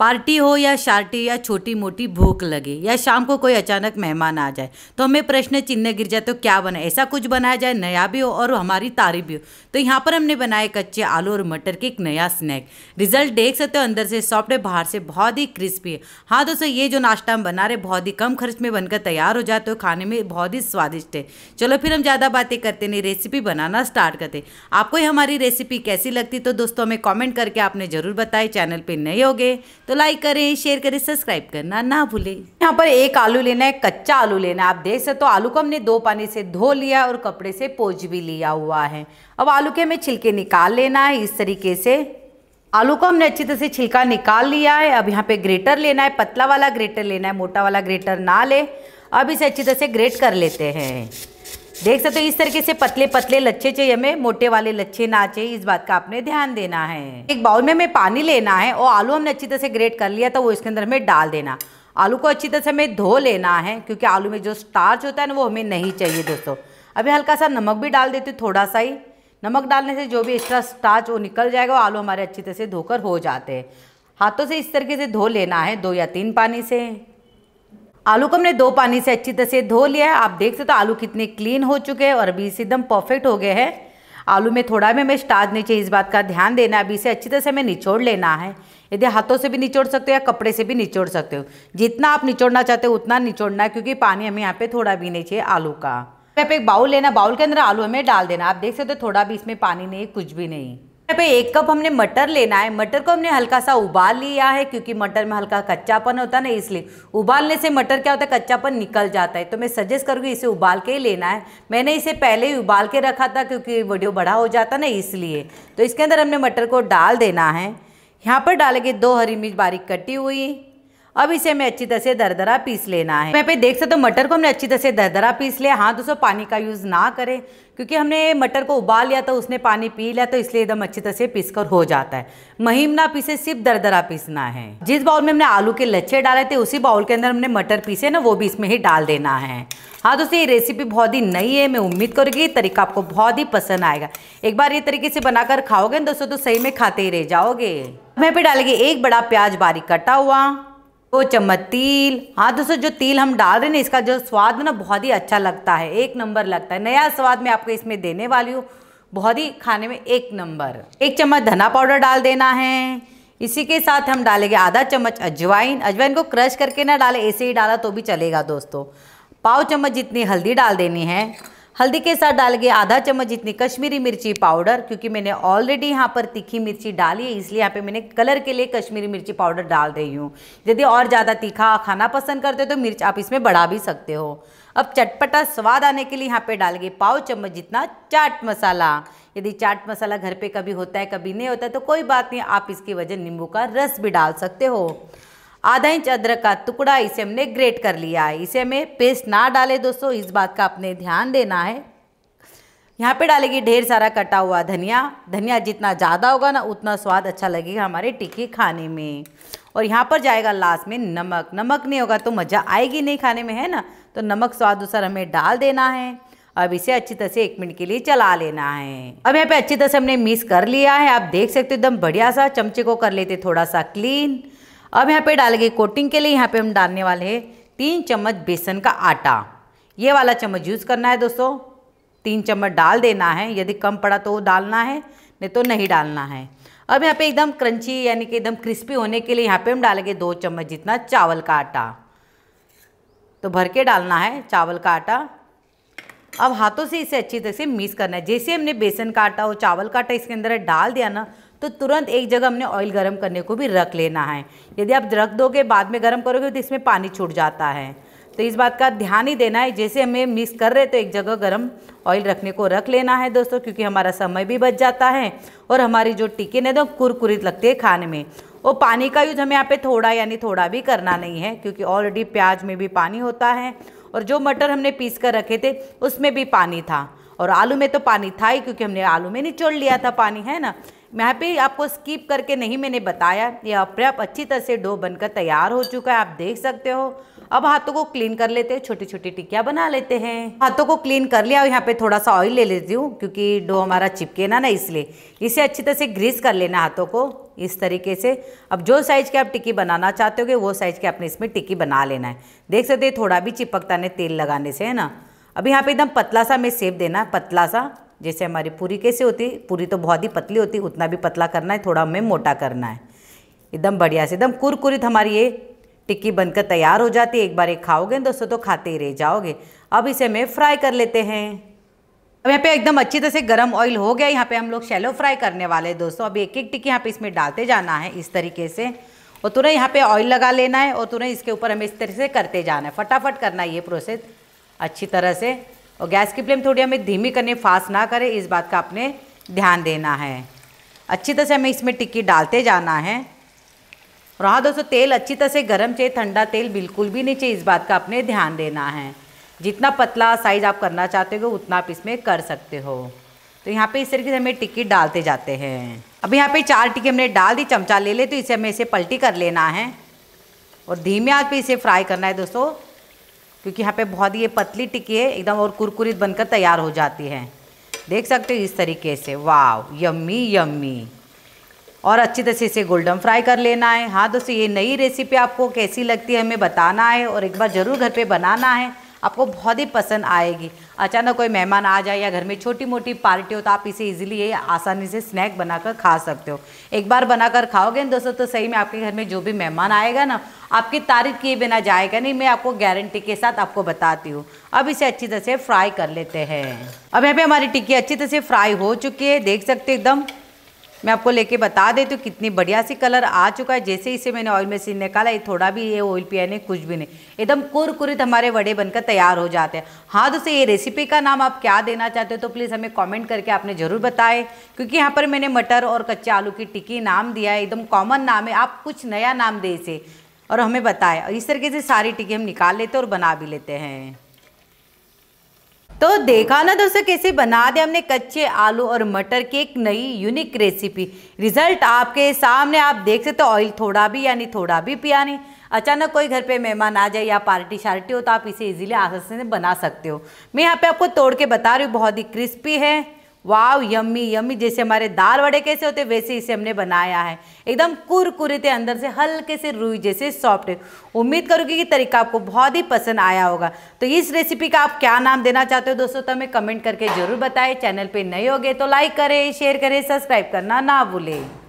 party हो या शार्टी या छोटी मोटी भूख लगे या शाम को कोई अचानक मेहमान आ जाए तो हमें प्रश्न चिन्ह गिर जाए तो क्या बनाए ऐसा कुछ बनाया जाए नया भी हो और हमारी तारीफ भी हो तो यहाँ पर हमने बनाए कच्चे आलू और मटर के एक नया स्नैक रिजल्ट देख सकते हो अंदर से सॉफ्ट है बाहर से बहुत ही क्रिस्पी है हाँ दोस्तों ये जो नाश्ता हम बना रहे बहुत ही कम खर्च में बनकर तैयार हो जाते हो खाने में बहुत ही स्वादिष्ट है चलो फिर हम ज़्यादा बातें करते नहीं रेसिपी बनाना स्टार्ट करते आपको हमारी रेसिपी कैसी लगती तो दोस्तों हमें कॉमेंट करके आपने ज़रूर बताए चैनल पर नए हो गए तो लाइक करें शेयर करें सब्सक्राइब करना ना भूलें यहाँ पर एक आलू लेना है कच्चा आलू लेना है आप देख सकते हो तो आलू को हमने दो पानी से धो लिया और कपड़े से पोज भी लिया हुआ है अब आलू के हमें छिलके निकाल लेना है इस तरीके से आलू को हमने अच्छी तरह से छिलका निकाल लिया है अब यहाँ पे ग्रेटर लेना है पतला वाला ग्रेटर लेना है मोटा वाला ग्रेटर ना ले अब इसे अच्छी तरह से ग्रेट कर लेते हैं देख सकते हो इस तरीके से पतले पतले लच्छे चाहिए हमें मोटे वाले लच्छे ना चाहिए इस बात का आपने ध्यान देना है एक बाउल में हमें पानी लेना है और आलू हमने अच्छी तरह से ग्रेट कर लिया था वो इसके अंदर हमें डाल देना आलू को अच्छी तरह से हमें धो लेना है क्योंकि आलू में जो स्टार्च होता है ना वो हमें नहीं चाहिए दोस्तों अभी हल्का सा नमक भी डाल देती हूँ थोड़ा सा ही नमक डालने से जो भी एक्स्ट्रा स्टार्च वो निकल जाएगा वो आलू हमारे अच्छी तरह से धोकर हो जाते हैं हाथों से इस तरीके से धो लेना है दो या तीन पानी से आलू को हमने दो पानी से अच्छी तरह से धो लिया है आप देख सकते हो तो आलू कितने क्लीन हो चुके हैं और अभी इसे एकदम परफेक्ट हो गए हैं आलू में थोड़ा भी हमें स्टार्च नहीं चाहिए इस बात का ध्यान देना है अभी इसे अच्छी तरह से हमें निचोड़ लेना है यदि हाथों से भी निचोड़ सकते हो या कपड़े से भी निचोड़ सकते हो जितना आप निचोड़ना चाहते हो उतना निचोड़ना है क्योंकि पानी हमें यहाँ पे थोड़ा भी नहीं चाहिए आलू का यहाँ पे एक बाउल लेना बाउल के अंदर आलू हमें डाल देना आप देख सकते हो थोड़ा भी इसमें पानी नहीं कुछ भी नहीं यहाँ पे एक कप हमने मटर लेना है मटर को हमने हल्का सा उबाल लिया है क्योंकि मटर में हल्का कच्चापन होता है ना इसलिए उबालने से मटर क्या होता है कच्चापन निकल जाता है तो मैं सजेस्ट करूँगी इसे उबाल के ही लेना है मैंने इसे पहले ही उबाल के रखा था क्योंकि वीडियो बड़ा हो जाता ना इसलिए तो इसके अंदर हमने मटर को डाल देना है यहाँ पर डालेंगे दो हरी मिर्च बारीक कटी हुई अब इसे हमें अच्छी तरह से दरदरा पीस लेना है यहाँ पे देख सकते हो मटर को हमने अच्छी तरह से दरदरा पीस लिया हाँ दोस्तों पानी का यूज़ ना करें क्योंकि हमने मटर को उबाल लिया तो उसने पानी पी लिया तो इसलिए एकदम अच्छी तरह से पीस कर हो जाता है महीम ना पीसे सिर्फ दरदरा पीसना है जिस बाउल में हमने आलू के लच्छे डाले थे उसी बाउल के अंदर हमने मटर पीसे ना वो भी इसमें ही डाल देना है हाँ दोस्तों ये रेसिपी बहुत ही नई है मैं उम्मीद करूँगी ये तरीका आपको बहुत ही पसंद आएगा एक बार ये तरीके से बनाकर खाओगे ना दोस्तों तो सही में खाते ही रह जाओगे मैं पे डालेंगे एक बड़ा प्याज बारीक कटा हुआ दो तो चम्मच तिल हाँ दोस्तों जो तिल हम डाल रहे हैं इसका जो स्वाद ना बहुत ही अच्छा लगता है एक नंबर लगता है नया स्वाद मैं आपको इसमें देने वाली हूँ बहुत ही खाने में एक नंबर एक चम्मच धना पाउडर डाल देना है इसी के साथ हम डालेंगे आधा चम्मच अजवाइन अजवाइन को क्रश करके ना डालें ऐसे ही डाला तो भी चलेगा दोस्तों पाव चम्मच जितनी हल्दी डाल देनी है हल्दी के साथ डाल के आधा चम्मच जितनी कश्मीरी मिर्ची पाउडर क्योंकि मैंने ऑलरेडी यहाँ पर तीखी मिर्ची डाली है इसलिए यहाँ पे मैंने कलर के लिए कश्मीरी मिर्ची पाउडर डाल रही हूँ यदि और ज़्यादा तीखा खाना पसंद करते हो तो मिर्च आप इसमें बढ़ा भी सकते हो अब चटपटा स्वाद आने के लिए यहाँ पे डाल गए पाव चम्मच जितना चाट मसाला यदि चाट मसाला घर पे कभी होता है कभी नहीं होता है तो कोई बात नहीं आप इसकी वजह नींबू का रस भी डाल सकते हो आधा इंच अदरक का टुकड़ा इसे हमने ग्रेट कर लिया है इसे हमें पेस्ट ना डाले दोस्तों इस बात का आपने ध्यान देना है यहाँ पे डालेगी ढेर सारा कटा हुआ धनिया धनिया जितना ज़्यादा होगा ना उतना स्वाद अच्छा लगेगा हमारे टिक्की खाने में और यहाँ पर जाएगा लास्ट में नमक नमक नहीं होगा तो मज़ा आएगी नहीं खाने में है ना तो नमक स्वाद अनुसार हमें डाल देना है अब इसे अच्छी तरह से एक मिनट के लिए चला लेना है अब यहाँ पे अच्छी तरह से हमने मिक्स कर लिया है आप देख सकते हो एकदम बढ़िया सा चमचे को कर लेते थोड़ा सा क्लीन अब यहाँ पे डालेंगे कोटिंग के लिए यहाँ पे हम डालने वाले हैं तीन चम्मच बेसन का आटा ये वाला चम्मच यूज़ करना है दोस्तों तीन चम्मच डाल देना है यदि कम पड़ा तो डालना है नहीं तो नहीं डालना है अब यहाँ पे एकदम क्रंची यानी कि एकदम क्रिस्पी होने के लिए यहाँ पे हम डालेंगे दो चम्मच जितना चावल का आटा तो भर के डालना है चावल का आटा अब हाथों से इसे अच्छी तरह से मिक्स करना है जैसे हमने बेसन का आटा और चावल का आटा इसके अंदर डाल दिया ना तो तुरंत एक जगह हमने ऑयल गर्म करने को भी रख लेना है यदि आप रख दोगे बाद में गर्म करोगे तो इसमें पानी छूट जाता है तो इस बात का ध्यान ही देना है जैसे हमें मिक्स कर रहे तो एक जगह गर्म ऑयल रखने को रख लेना है दोस्तों क्योंकि हमारा समय भी बच जाता है और हमारी जो टिकेन है तो कुरकुरित लगती है खाने में वो पानी का यूज हमें यहाँ पे थोड़ा यानी थोड़ा भी करना नहीं है क्योंकि ऑलरेडी प्याज में भी पानी होता है और जो मटर हमने पीस कर रखे थे उसमें भी पानी था और आलू में तो पानी था ही क्योंकि हमने आलू में निचोड़ लिया था पानी है ना यहाँ पे आपको स्किप करके नहीं मैंने बताया ये अप्रैप अच्छी तरह से डो बनकर तैयार हो चुका है आप देख सकते हो अब हाथों को क्लीन कर लेते हैं छोटी छोटी टिकिया बना लेते हैं हाथों को क्लीन कर लिया और यहाँ पे थोड़ा सा ऑयल ले लेती हूँ क्योंकि डो हमारा चिपके ना ना इसलिए इसे अच्छी तरह से ग्रीस कर लेना हाथों को इस तरीके से अब जो साइज़ की आप टिक्की बनाना चाहते हो वो साइज़ के आपने इसमें टिक्की बना लेना है देख सकते थोड़ा भी चिपकता नहीं तेल लगाने से है ना अब यहाँ पे एकदम पतला सा में सेप देना पतला सा जैसे हमारी पूरी कैसे होती पूरी तो बहुत ही पतली होती उतना भी पतला करना है थोड़ा हमें मोटा करना है एकदम बढ़िया से एकदम कुरकुरित हमारी ये टिक्की बनकर तैयार हो जाती है एक बार एक खाओगे दोस्तों तो खाते ही रह जाओगे अब इसे हमें फ्राई कर लेते हैं अब यहाँ पे एकदम अच्छी तरह से गर्म ऑयल हो गया यहाँ पे हम लोग शैलो फ्राई करने वाले हैं दोस्तों अब एक एक टिक्की यहाँ पे इसमें डालते जाना है इस तरीके से और तुरंत यहाँ पे ऑयल लगा लेना है और तुरंत इसके ऊपर हमें इस तरह से करते जाना है फटाफट करना है ये प्रोसेस अच्छी तरह से और गैस की फ्लेम थोड़ी हमें धीमी करने फास्ट ना करें इस बात का आपने ध्यान देना है अच्छी तरह से हमें इसमें टिक्की डालते जाना है और हाँ दोस्तों तेल अच्छी तरह से गर्म चाहिए ठंडा तेल बिल्कुल भी नहीं चाहिए इस बात का आपने ध्यान देना है जितना पतला साइज आप करना चाहते हो उतना आप इसमें कर सकते हो तो यहाँ पे इस तरीके से हमें टिक्की डालते जाते हैं अब यहाँ पे चार टिक्की हमने डाल दी चमचा ले ले तो इसे हमें इसे पलटी कर लेना है और धीमे आँच पे इसे फ्राई करना है दोस्तों क्योंकि यहाँ पे बहुत ये पतली टिक्की है एकदम और कुरकुरित बनकर तैयार हो जाती है देख सकते हो इस तरीके से वाव यम्मी यम्मी और अच्छी तरह से इसे गोल्डन फ्राई कर लेना है हाँ दोस्तों ये नई रेसिपी आपको कैसी लगती है हमें बताना है और एक बार ज़रूर घर पे बनाना है आपको बहुत ही पसंद आएगी अचानक कोई मेहमान आ जाए या घर में छोटी मोटी पार्टी हो तो आप इसे इजीली ये आसानी से स्नैक बनाकर खा सकते हो एक बार बनाकर खाओगे ना दोस्तों तो सही में आपके घर में जो भी मेहमान आएगा ना आपकी तारीफ किए बिना जाएगा नहीं मैं आपको गारंटी के साथ आपको बताती हूँ अब इसे अच्छी तरह से फ्राई कर लेते हैं अब यहाँ पे हमारी टिक्की अच्छी तरह से फ्राई हो चुकी है देख सकते एकदम मैं आपको लेके बता देती हूँ कितनी बढ़िया सी कलर आ चुका है जैसे इसे मैंने ऑयल मशीन निकाला ये थोड़ा भी ये ऑयल पिया नहीं कुछ भी नहीं एकदम कुरकुरित हमारे वड़े बनकर तैयार हो जाते हैं हाँ दोस्तों ये रेसिपी का नाम आप क्या देना चाहते हो तो प्लीज़ हमें कॉमेंट करके आपने ज़रूर बताए क्योंकि यहाँ पर मैंने मटर और कच्चे आलू की टिक्की नाम दिया है एकदम कॉमन नाम है आप कुछ नया नाम दे इसे और हमें बताएं और इस तरीके से सारी टिक्की हम निकाल लेते हैं और बना भी लेते हैं तो देखा ना दोस्तों कैसे बना दिया हमने कच्चे आलू और मटर की एक नई यूनिक रेसिपी रिजल्ट आपके सामने आप देख सकते हो ऑयल थोड़ा भी यानी थोड़ा भी पिया नहीं अचानक कोई घर पे मेहमान आ जाए या पार्टी शार्टी हो तो आप इसे इजीली आसानी से बना सकते हो मैं यहाँ पे आपको तोड़ के बता रही हूँ बहुत ही क्रिस्पी है वाव यम्मी यम्मी जैसे हमारे दाल वड़े कैसे होते वैसे इसे हमने बनाया है एकदम कुरकुरे थे अंदर से हल्के से रुई जैसे सॉफ्ट उम्मीद करूँगी कि तरीका आपको बहुत ही पसंद आया होगा तो इस रेसिपी का आप क्या नाम देना चाहते हो दोस्तों तो हमें कमेंट करके ज़रूर बताएं चैनल पर नए हो गए तो लाइक करें शेयर करें सब्सक्राइब करना ना भूलें